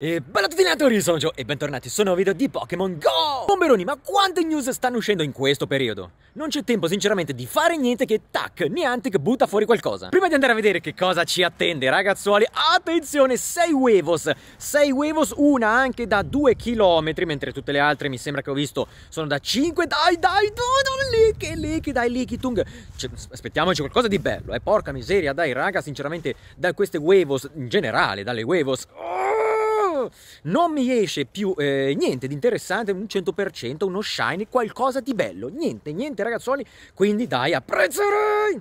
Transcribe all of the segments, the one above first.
E bella a tutti allenatori, sono Joe e bentornati su un nuovo video di Pokémon GO! Bomberoni, ma quante news stanno uscendo in questo periodo? Non c'è tempo sinceramente di fare niente che tac, Niantic butta fuori qualcosa. Prima di andare a vedere che cosa ci attende ragazzuoli, attenzione, 6 Huevos! 6 Huevos, una anche da 2 km, mentre tutte le altre mi sembra che ho visto sono da 5, dai dai, tu, non lì, che dai Likitung! Cioè, aspettiamoci qualcosa di bello, eh, porca miseria, dai raga, sinceramente da queste Huevos in generale, dalle Huevos... Oh! non mi esce più eh, niente di interessante, un 100%, uno shiny, qualcosa di bello, niente, niente ragazzoli, quindi dai, apprezzerei!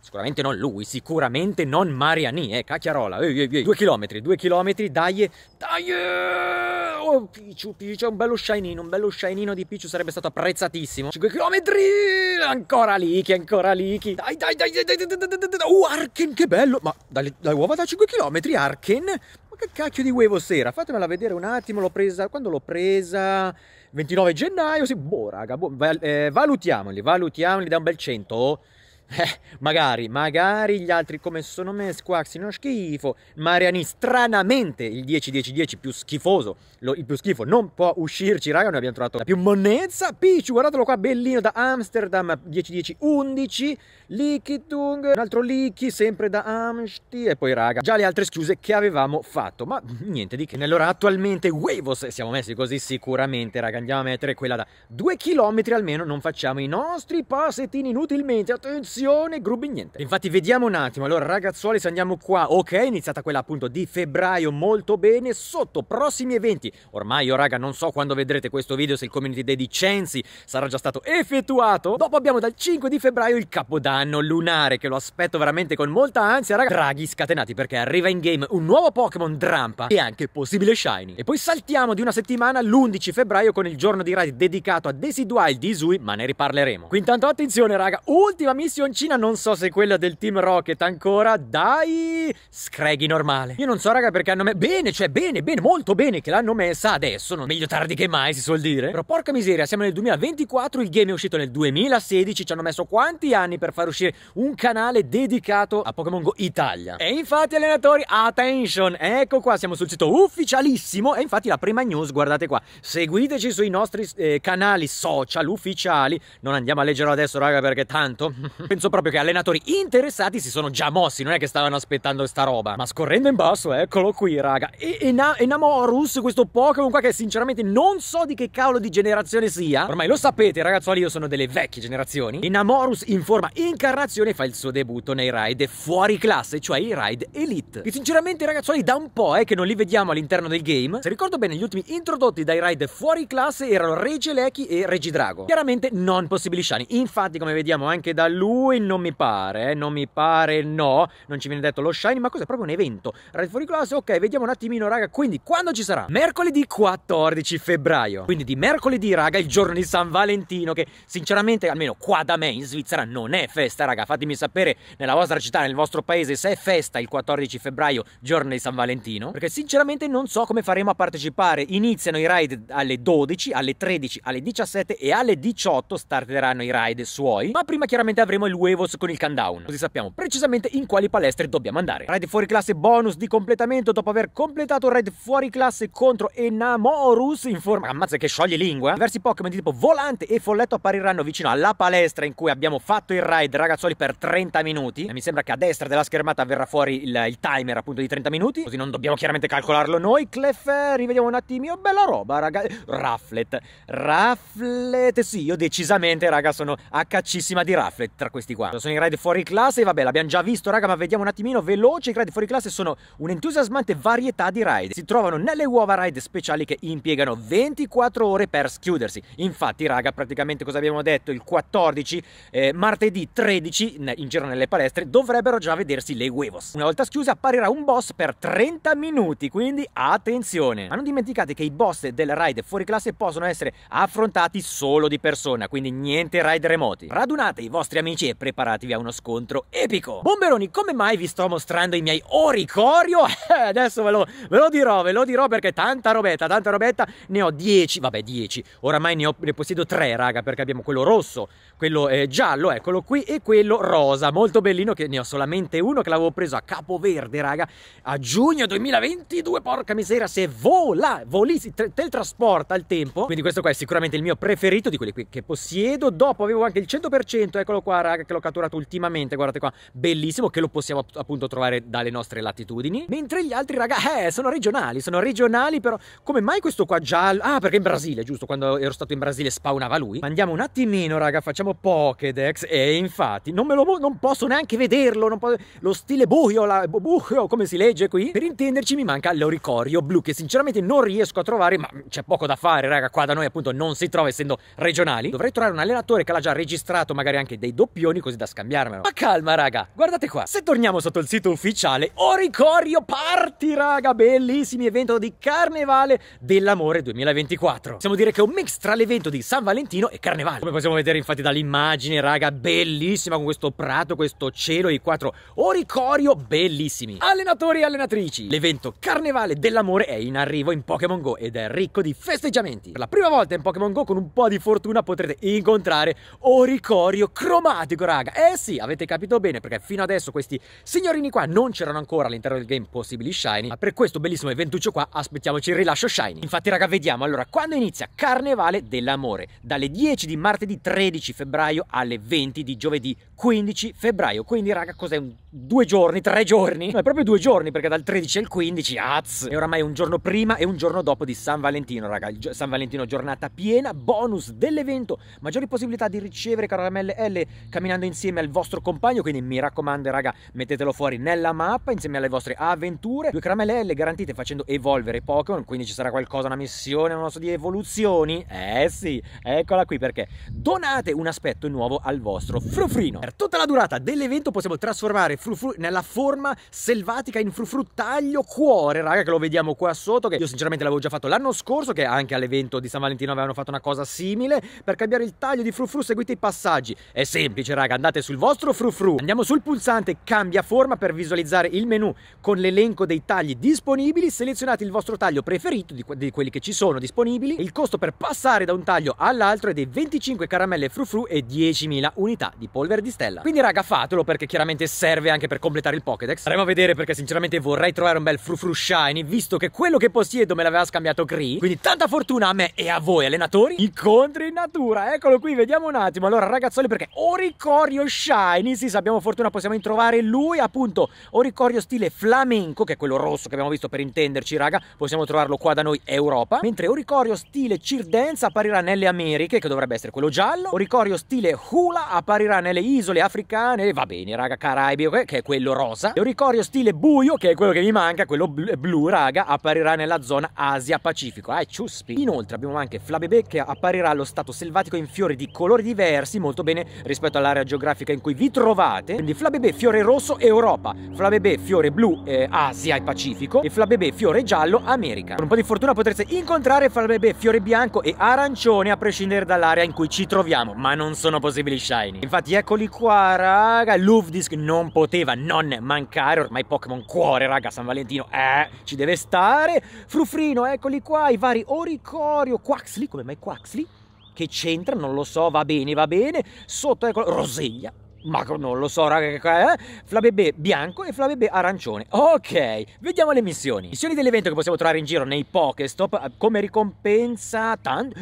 Sicuramente non lui, sicuramente non Mariani, eh, cacchiarola, ehi, ehi, ehi. due chilometri, due chilometri, dai, dai! Eh! Oh, Pichu, Pichu, un bello shinino, un bello shinino di Pichu sarebbe stato apprezzatissimo. 5 km! Ancora Lichi, ancora Lichi. Dai, dai, dai, dai, dai, dai, dai, dai, dai. Oh, Arken, che bello! Ma dalle, dalle uova da 5 km, Arken? Ma che cacchio di huevo sera? Fatemela vedere un attimo, l'ho presa... Quando l'ho presa? 29 gennaio, sì, boh, raga, boh, val, eh, valutiamoli, valutiamoli da un bel 100. Eh, magari, magari gli altri come sono me squaxino schifo. Mariani stranamente il 10-10-10 più schifoso, lo, il più schifo non può uscirci, raga, noi abbiamo trovato la più monnezza. Pichu, guardatelo qua, bellino da Amsterdam, 10-10-11. Likitung, un altro Liki, sempre da Amsti. E poi, raga, già le altre schiuse che avevamo fatto, ma niente di che. Nell'ora attualmente Wavos siamo messi così sicuramente, raga, andiamo a mettere quella da 2 km almeno, non facciamo i nostri passettini inutilmente, attenzione Grubi Niente. Infatti vediamo un attimo, allora ragazzuoli se andiamo qua, ok è iniziata quella appunto di febbraio molto bene, sotto prossimi eventi, ormai io oh, raga non so quando vedrete questo video se il community day di Censi sarà già stato effettuato, dopo abbiamo dal 5 di febbraio il capodanno lunare che lo aspetto veramente con molta ansia raga, draghi scatenati perché arriva in game un nuovo Pokémon Drampa e anche possibile Shiny. E poi saltiamo di una settimana l'11 febbraio con il giorno di raid dedicato a Desidual di Isui ma ne riparleremo. Qui intanto attenzione raga, ultima missione campioncina, non so se quella del Team Rocket ancora, dai, screghi normale. Io non so raga perché hanno messo, bene, cioè bene, bene, molto bene che l'hanno messa adesso, non meglio tardi che mai si suol dire. Però porca miseria, siamo nel 2024, il game è uscito nel 2016, ci hanno messo quanti anni per far uscire un canale dedicato a Pokémon Go Italia. E infatti allenatori, attention, ecco qua, siamo sul sito ufficialissimo e infatti la prima news, guardate qua, seguiteci sui nostri eh, canali social ufficiali, non andiamo a leggerlo adesso raga perché tanto penso proprio che allenatori interessati si sono già mossi, non è che stavano aspettando sta roba. Ma scorrendo in basso, eccolo qui, raga. E, e, na, e Namorus, questo Pokémon qua che sinceramente non so di che cavolo di generazione sia. Ormai lo sapete, ragazzuoli, io sono delle vecchie generazioni. E Namorus in forma incarnazione fa il suo debutto nei ride fuori classe, cioè i ride elite. E sinceramente, ragazzuoli, da un po' è eh, che non li vediamo all'interno del game. Se ricordo bene, gli ultimi introdotti dai ride fuori classe erano Regilechi e Regidrago. Chiaramente non possibili Shani. Infatti, come vediamo anche da lui 2 non mi pare, eh, non mi pare no, non ci viene detto lo shiny, ma cos'è proprio un evento. Red Fury Class, ok, vediamo un attimino raga, quindi quando ci sarà? Mercoledì 14 febbraio, quindi di mercoledì raga, il giorno di San Valentino, che sinceramente almeno qua da me in Svizzera non è festa raga, fatemi sapere nella vostra città, nel vostro paese, se è festa il 14 febbraio, giorno di San Valentino, perché sinceramente non so come faremo a partecipare, iniziano i ride alle 12, alle 13, alle 17 e alle 18 starteranno i ride suoi, ma prima chiaramente avremo il huevos con il countdown, così sappiamo precisamente in quali palestre dobbiamo andare. Raid fuori classe bonus di completamento dopo aver completato raid fuori classe contro Enamorus in forma... Ammazza che scioglie lingua! Diversi Pokémon di tipo volante e folletto appariranno vicino alla palestra in cui abbiamo fatto il raid ragazzoli per 30 minuti. E mi sembra che a destra della schermata verrà fuori il, il timer appunto di 30 minuti, così non dobbiamo chiaramente calcolarlo noi. Clef, rivediamo un attimino, bella roba raga. Rafflet, Rafflet, sì, io decisamente raga sono a caccissima di Rafflet tra questi questi qua. Sono i ride fuori classe, vabbè, l'abbiamo già visto, raga, ma vediamo un attimino veloce. I ride fuori classe sono un'entusiasmante varietà di ride. Si trovano nelle uova ride speciali che impiegano 24 ore per schiudersi. Infatti, raga, praticamente cosa abbiamo detto? Il 14, eh, martedì 13, in giro nelle palestre, dovrebbero già vedersi le huevos. Una volta schiuse apparirà un boss per 30 minuti, quindi attenzione. Ma non dimenticate che i boss del ride fuori classe possono essere affrontati solo di persona, quindi niente ride remoti. Radunate i vostri amici e preparatevi a uno scontro epico. Bomberoni, come mai vi sto mostrando i miei oricorio? Eh, adesso ve lo, ve lo, dirò, ve lo dirò perché tanta robetta, tanta robetta, ne ho 10, vabbè 10, oramai ne, ho, ne possiedo 3 raga perché abbiamo quello rosso, quello eh, giallo, eccolo qui e quello rosa, molto bellino che ne ho solamente uno che l'avevo preso a Capoverde raga, a giugno 2022, porca miseria, se vola, volisi, teletrasporta il tempo, quindi questo qua è sicuramente il mio preferito di quelli che possiedo, dopo avevo anche il 100%, eccolo qua raga, raga che l'ho catturato ultimamente guardate qua bellissimo che lo possiamo appunto trovare dalle nostre latitudini mentre gli altri raga eh sono regionali sono regionali però come mai questo qua giallo ah perché in Brasile giusto quando ero stato in Brasile spawnava lui andiamo un attimino raga facciamo Pokédex e infatti non me lo non posso neanche vederlo posso... lo stile buio la, buio come si legge qui per intenderci mi manca l'oricorio blu che sinceramente non riesco a trovare ma c'è poco da fare raga qua da noi appunto non si trova essendo regionali dovrei trovare un allenatore che l'ha già registrato magari anche dei doppi coglioni così da scambiarmelo. Ma calma, raga, guardate qua. Se torniamo sotto il sito ufficiale, Oricorio Party, raga, bellissimi evento di Carnevale dell'Amore 2024. Possiamo dire che è un mix tra l'evento di San Valentino e Carnevale. Come possiamo vedere infatti dall'immagine, raga, bellissima con questo prato, questo cielo e i quattro Oricorio bellissimi. Allenatori e allenatrici, l'evento Carnevale dell'Amore è in arrivo in Pokémon Go ed è ricco di festeggiamenti. Per la prima volta in Pokémon Go con un po' di fortuna potrete incontrare Oricorio cromatico dico eh sì, avete capito bene perché fino adesso questi signorini qua non c'erano ancora all'interno del game possibili shiny, ma per questo bellissimo eventuccio qua aspettiamoci il rilascio shiny. Infatti raga, vediamo allora quando inizia Carnevale dell'amore, dalle 10 di martedì 13 febbraio alle 20 di giovedì 15 febbraio. Quindi, raga, cos'è? Due giorni, tre giorni? No, è proprio due giorni, perché dal 13 al 15, azz! E oramai un giorno prima e un giorno dopo di San Valentino, raga. Il San Valentino giornata piena, bonus dell'evento, maggiori possibilità di ricevere caramelle L camminando insieme al vostro compagno. Quindi mi raccomando, raga, mettetelo fuori nella mappa insieme alle vostre avventure. Due caramelle L garantite facendo evolvere Pokémon. Quindi ci sarà qualcosa, una missione, non so, di evoluzioni. Eh sì, eccola qui perché donate un aspetto nuovo al vostro frufrino. Per tutta la durata dell'evento possiamo trasformare Frufru nella forma selvatica in Frufru taglio cuore, raga, che lo vediamo qua sotto, che io sinceramente l'avevo già fatto l'anno scorso, che anche all'evento di San Valentino avevano fatto una cosa simile. Per cambiare il taglio di Frufru seguite i passaggi. È semplice, raga, andate sul vostro Frufru, andiamo sul pulsante cambia forma per visualizzare il menu con l'elenco dei tagli disponibili, selezionate il vostro taglio preferito di, que di quelli che ci sono disponibili, il costo per passare da un taglio all'altro è di 25 caramelle Frufru e 10.000 unità di polvere di stella. Quindi raga fatelo perché chiaramente serve anche per completare il Pokédex. Andremo a vedere perché sinceramente vorrei trovare un bel frufru shiny visto che quello che possiedo me l'aveva scambiato Cree. Quindi tanta fortuna a me e a voi allenatori. Incontri in natura, eccolo qui, vediamo un attimo. Allora ragazzoli perché Oricorio shiny, sì se abbiamo fortuna possiamo trovare lui appunto Oricorio stile flamenco che è quello rosso che abbiamo visto per intenderci raga. Possiamo trovarlo qua da noi Europa. Mentre Oricorio stile Cirdenza apparirà nelle Americhe che dovrebbe essere quello giallo. Oricorio stile Hula apparirà nelle isole isole africane, va bene raga, Caraibi, che è quello rosa, E un ricorio stile buio, che è quello che mi manca, quello bl blu raga, apparirà nella zona Asia-Pacifico, eh ciuspi. Inoltre abbiamo anche Flabébé che apparirà allo stato selvatico in fiori di colori diversi, molto bene rispetto all'area geografica in cui vi trovate, quindi Flabébé fiore rosso Europa, Flabébé fiore blu eh, Asia e Pacifico e Flabébé fiore giallo America. Con un po' di fortuna potreste incontrare Flabébé fiore bianco e arancione a prescindere dall'area in cui ci troviamo, ma non sono possibili shiny. Infatti eccoli qui qua raga Luvdisk non poteva non mancare Ormai Pokémon cuore raga San Valentino eh ci deve stare Frufrino eccoli qua i vari Oricorio Quaxly come mai Quaxly? Che c'entra non lo so va bene va bene Sotto eccolo Roseglia ma non lo so, raga, che eh? Flabébé bianco e Flabébé arancione. Ok, vediamo le missioni. Missioni dell'evento che possiamo trovare in giro nei Pokéstop eh, come ricompensa tanto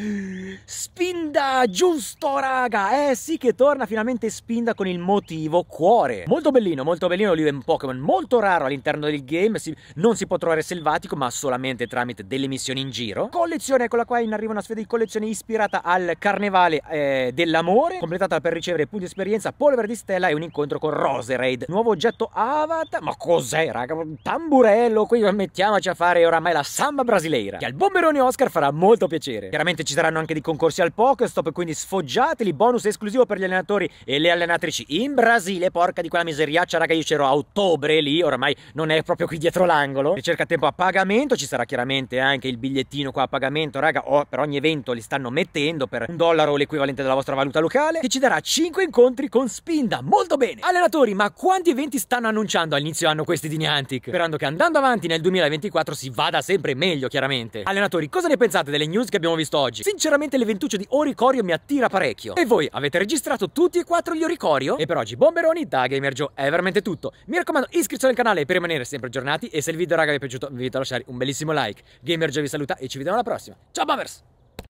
Spinda, giusto, raga. Eh sì che torna finalmente Spinda con il motivo cuore. Molto bellino, molto bellino lì è un Pokémon molto raro all'interno del game, si... non si può trovare selvatico, ma solamente tramite delle missioni in giro. Collezione, eccola qua, in arriva una sfida di collezione ispirata al carnevale eh, dell'amore, completata per ricevere punti di esperienza, polvere di di stella e un incontro con Roserade, nuovo oggetto avatar, ma cos'è raga, un tamburello, qui mettiamoci a fare oramai la samba brasileira, che al bomberone Oscar farà molto piacere. Chiaramente ci saranno anche dei concorsi al Pokestop, quindi sfoggiateli, bonus esclusivo per gli allenatori e le allenatrici in Brasile, porca di quella miseriaccia raga, io c'ero a ottobre lì, oramai non è proprio qui dietro l'angolo, ricerca tempo a pagamento, ci sarà chiaramente anche il bigliettino qua a pagamento, raga, oh, per ogni evento li stanno mettendo per un dollaro o l'equivalente della vostra valuta locale, che ci darà 5 incontri con spin Linda, molto bene! Allenatori, ma quanti eventi stanno annunciando all'inizio anno questi di Niantic? Sperando che andando avanti nel 2024 si vada sempre meglio, chiaramente. Allenatori, cosa ne pensate delle news che abbiamo visto oggi? Sinceramente l'eventuccio di Oricorio mi attira parecchio. E voi, avete registrato tutti e quattro gli Oricorio? E per oggi, bomberoni, da Gamergio è veramente tutto. Mi raccomando, iscrizione al canale per rimanere sempre aggiornati e se il video raga vi è piaciuto vi invito a lasciare un bellissimo like. Gamergio vi saluta e ci vediamo alla prossima. Ciao Bombers!